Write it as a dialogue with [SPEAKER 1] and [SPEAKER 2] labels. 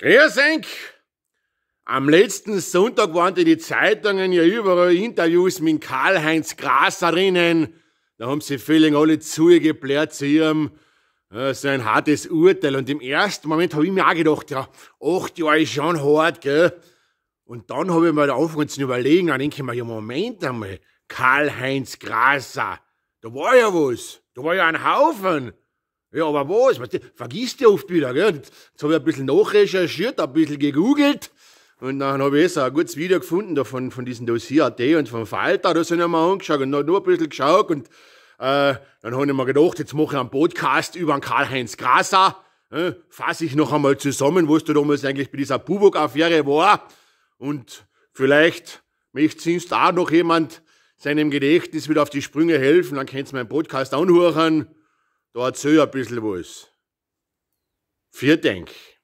[SPEAKER 1] Grüß euch! Am letzten Sonntag waren die, die Zeitungen ja überall Interviews mit Karl-Heinz Graser Da haben sie völlig alle zugeblärt zu ihrem, äh, so ein hartes Urteil. Und im ersten Moment habe ich mir auch gedacht, ja, acht Jahre ist schon hart, gell? Und dann habe ich mir da angefangen zu überlegen, dann denke ich mir, ja, Moment einmal, Karl-Heinz Graser, da war ja was, da war ja ein Haufen. Ja, aber was? Weißt du, vergisst ja oft wieder, gell? Jetzt, jetzt habe ich ein bisschen nachrecherchiert, ein bisschen gegoogelt. Und dann habe ich jetzt ein gutes Video gefunden da von von diesem Dossier.at und vom Falter, Da sind wir mir angeschaut und nur ein bisschen geschaut. Und äh, dann habe ich mir gedacht, jetzt mache ich einen Podcast über den Karl-Heinz Grasser. Äh, Fasse ich noch einmal zusammen, was da damals eigentlich bei dieser Bubok-Affäre war. Und vielleicht möchte sonst auch noch jemand seinem Gedächtnis wieder auf die Sprünge helfen, dann könnt ihr meinen Podcast anhören da erzähl ich ein bisschen was.
[SPEAKER 2] Vierdenk.